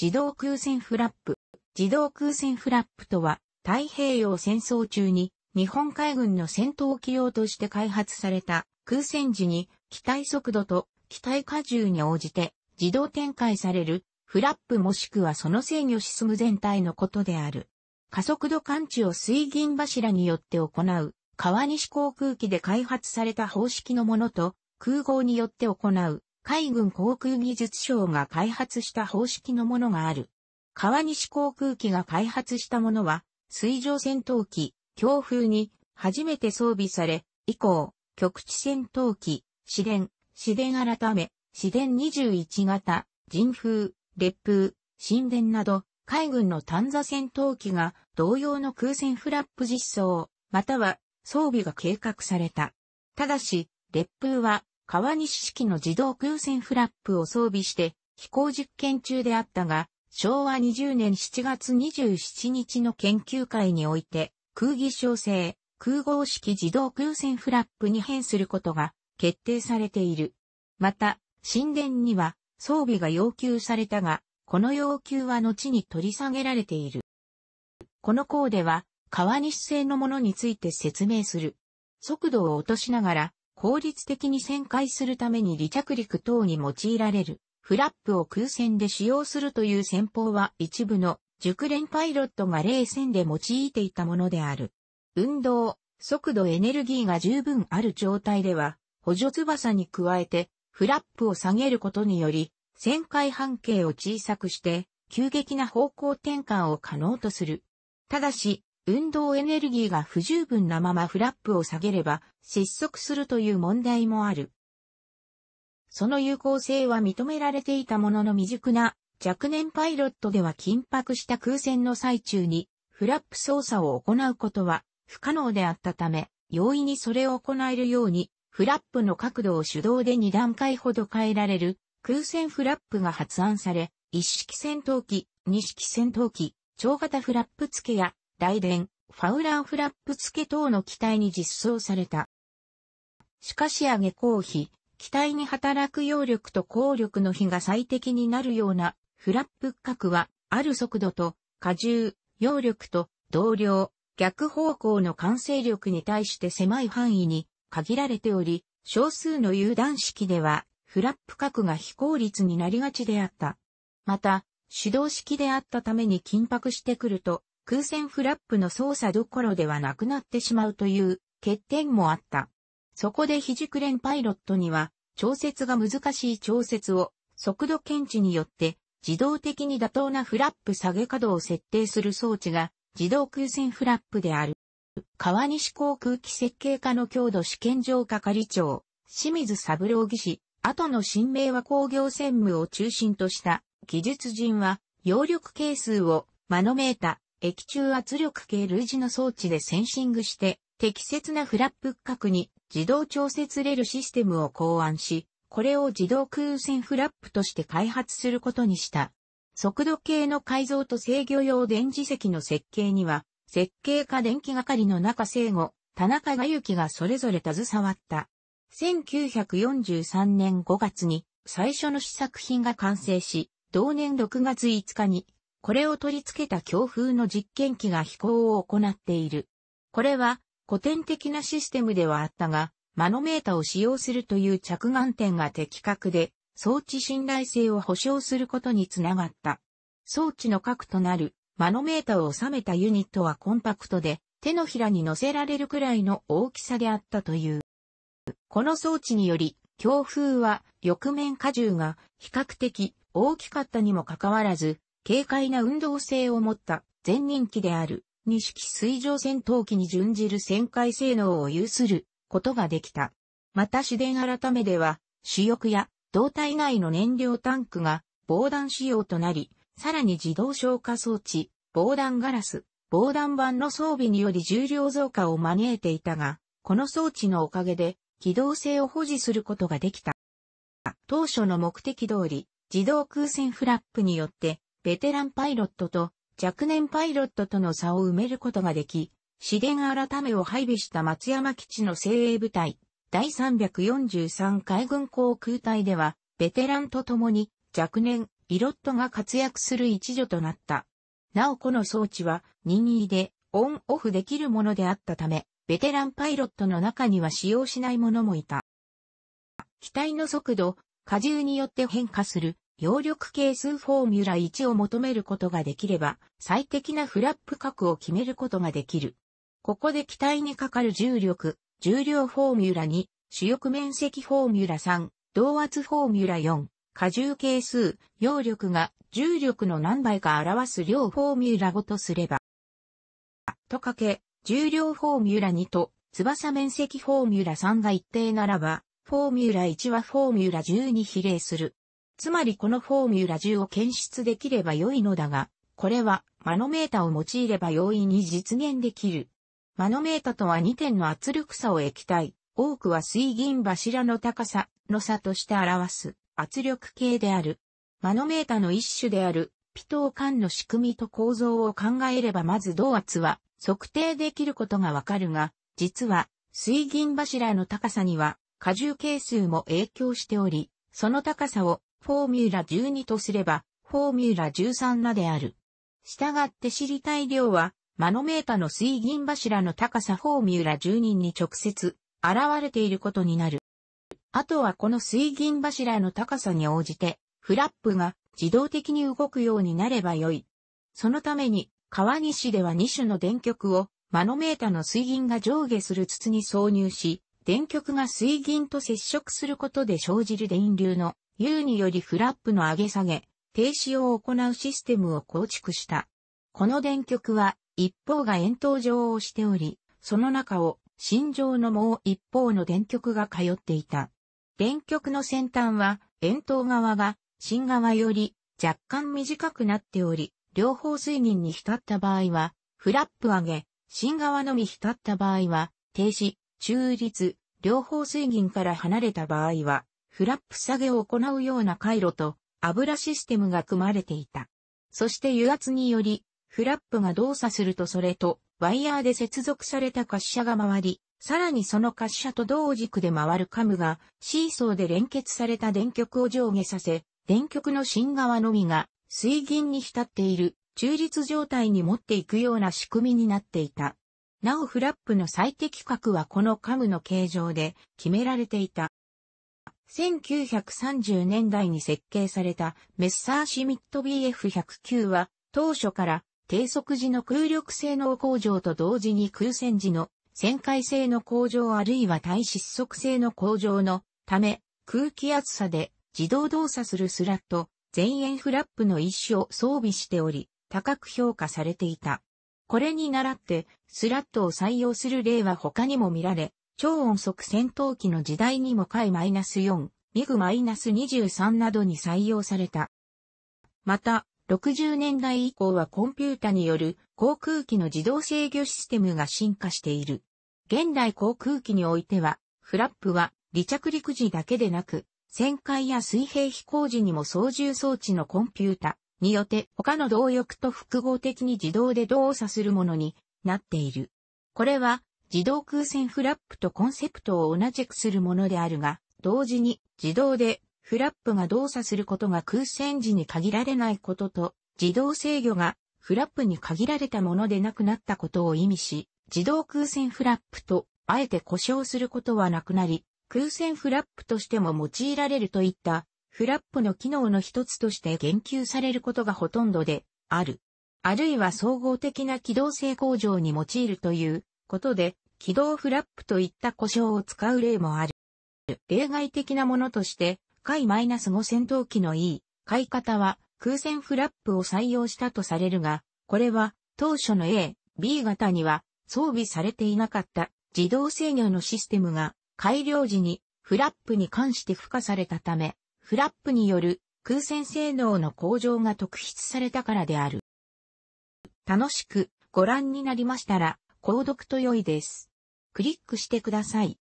自動空戦フラップ。自動空戦フラップとは、太平洋戦争中に日本海軍の戦闘機用として開発された空戦時に機体速度と機体荷重に応じて自動展開されるフラップもしくはその制御シスム全体のことである。加速度感知を水銀柱によって行う川西航空機で開発された方式のものと空港によって行う海軍航空技術省が開発した方式のものがある。川西航空機が開発したものは、水上戦闘機、強風に初めて装備され、以降、局地戦闘機、市電、市電改め、市電21型、人風、烈風、神殿など、海軍の短座戦闘機が同様の空戦フラップ実装、または装備が計画された。ただし、烈風は川西式の自動空戦フラップを装備して飛行実験中であったが、昭和20年7月27日の研究会において、空技小生、空合式自動空戦フラップに変することが決定されている。また、神殿には装備が要求されたが、この要求は後に取り下げられている。この項では、川西製のものについて説明する。速度を落としながら、効率的に旋回するために離着陸等に用いられるフラップを空戦で使用するという戦法は一部の熟練パイロットが冷戦で用いていたものである。運動、速度エネルギーが十分ある状態では、補助翼に加えて、フラップを下げることにより、旋回半径を小さくして、急激な方向転換を可能とする。ただし、運動エネルギーが不十分なままフラップを下げれば失速するという問題もある。その有効性は認められていたものの未熟な若年パイロットでは緊迫した空戦の最中にフラップ操作を行うことは不可能であったため、容易にそれを行えるようにフラップの角度を手動で2段階ほど変えられる空戦フラップが発案され、一式戦闘機、二式戦闘機、超型フラップ付けや大電、ファウラーフラップ付け等の機体に実装された。しかし上げ公費、機体に働く揚力と効力の比が最適になるようなフラップ角は、ある速度と荷重、揚力と同量、逆方向の完成力に対して狭い範囲に限られており、少数の油断式では、フラップ角が非効率になりがちであった。また、手動式であったために緊迫してくると、空船フラップの操作どころではなくなってしまうという欠点もあった。そこで非熟練パイロットには、調節が難しい調節を速度検知によって自動的に妥当なフラップ下げ角を設定する装置が自動空船フラップである。川西航空機設計課の強度試験場係長、清水三郎技師、後の新名は工業専務を中心とした技術人は、揚力係数をマノメータ、液中圧力計類似の装置でセンシングして、適切なフラップ区画に自動調節レールシステムを考案し、これを自動空船フラップとして開発することにした。速度計の改造と制御用電磁石の設計には、設計家電気係の中生後、田中がゆきがそれぞれ携わった。1943年5月に最初の試作品が完成し、同年6月5日にこれを取り付けた強風の実験機が飛行を行っている。これは古典的なシステムではあったが、マノメータを使用するという着眼点が的確で、装置信頼性を保証することにつながった。装置の核となるマノメータを収めたユニットはコンパクトで、手のひらに乗せられるくらいの大きさであったという。この装置により、強風は、翼面荷重が比較的大きかったにもかかわらず、軽快な運動性を持った前任機である、二式水上戦闘機に準じる旋回性能を有することができた。また市電改めでは、主翼や胴体内の燃料タンクが防弾仕様となり、さらに自動消火装置、防弾ガラス、防弾板の装備により重量増加を招いていたが、この装置のおかげで機動性を保持することができた。当初の目的通り、自動空戦フラップによってベテランパイロットと若年パイロットとの差を埋めることができ、市電改めを配備した松山基地の精鋭部隊、第343海軍航空隊では、ベテランと共に若年、ピロットが活躍する一助となった。なおこの装置は任意でオンオフできるものであったため、ベテランパイロットの中には使用しない者もいた。機体の速度、荷重によって変化する揚力係数フォーミュラ1を求めることができれば、最適なフラップ角を決めることができる。ここで機体にかかる重力、重量フォーミュラ2、主翼面積フォーミュラ3、動圧フォーミュラ4、荷重係数、揚力が重力の何倍か表す量フォーミュラ5とすれば、とかけ、重量フォーミュラ2と翼面積フォーミュラ3が一定ならば、フォーミュラ1はフォーミュラ10に比例する。つまりこのフォーミュラ10を検出できれば良いのだが、これはマノメータを用いれば容易に実現できる。マノメータとは2点の圧力差を液体、多くは水銀柱の高さの差として表す圧力計である。マノメータの一種であるピトー管の仕組みと構造を考えればまず同圧は測定できることがわかるが、実は水銀柱の高さには荷重係数も影響しており、その高さをフォーミュラ12とすれば、フォーミュラ13らである。したがって知りたい量は、マノメータの水銀柱の高さフォーミュラ12に直接、現れていることになる。あとはこの水銀柱の高さに応じて、フラップが自動的に動くようになればよい。そのために、川西では2種の電極を、マノメータの水銀が上下する筒に挿入し、電極が水銀と接触することで生じる電流の U によりフラップの上げ下げ、停止を行うシステムを構築した。この電極は、一方が円筒状をしており、その中を、心情のもう一方の電極が通っていた。電極の先端は、円筒側が、芯側より、若干短くなっており、両方水銀に浸った場合は、フラップ上げ、芯側のみ浸った場合は、停止、中立、両方水銀から離れた場合は、フラップ下げを行うような回路と油システムが組まれていた。そして油圧により、フラップが動作するとそれとワイヤーで接続された滑車が回り、さらにその滑車と同軸で回るカムがシーソーで連結された電極を上下させ、電極の芯側のみが水銀に浸っている中立状態に持っていくような仕組みになっていた。なおフラップの最適角はこのカムの形状で決められていた。1930年代に設計されたメッサーシミット BF109 は当初から低速時の空力性能向上と同時に空戦時の旋回性の向上あるいは耐失速性の向上のため空気圧差で自動動作するスラット、前円フラップの一種を装備しており高く評価されていた。これに倣ってスラットを採用する例は他にも見られ、超音速戦闘機の時代にも海 -4、ミグ -23 などに採用された。また、60年代以降はコンピュータによる航空機の自動制御システムが進化している。現代航空機においては、フラップは離着陸時だけでなく、旋回や水平飛行時にも操縦装置のコンピュータによって他の動力と複合的に自動で動作するものになっている。これは自動空戦フラップとコンセプトを同じくするものであるが、同時に自動でフラップが動作することが空戦時に限られないことと、自動制御がフラップに限られたものでなくなったことを意味し、自動空戦フラップとあえて故障することはなくなり、空戦フラップとしても用いられるといったフラップの機能の一つとして言及されることがほとんどである。あるいは総合的な機動性向上に用いるということで、起動フラップといった故障を使う例もある。例外的なものとして、回 -5 戦闘機の E、買い方は空戦フラップを採用したとされるが、これは当初の A、B 型には装備されていなかった自動制御のシステムが改良時にフラップに関して付加されたため、フラップによる空戦性能の向上が特筆されたからである。楽しくご覧になりましたら、購読と良いです。クリックしてください。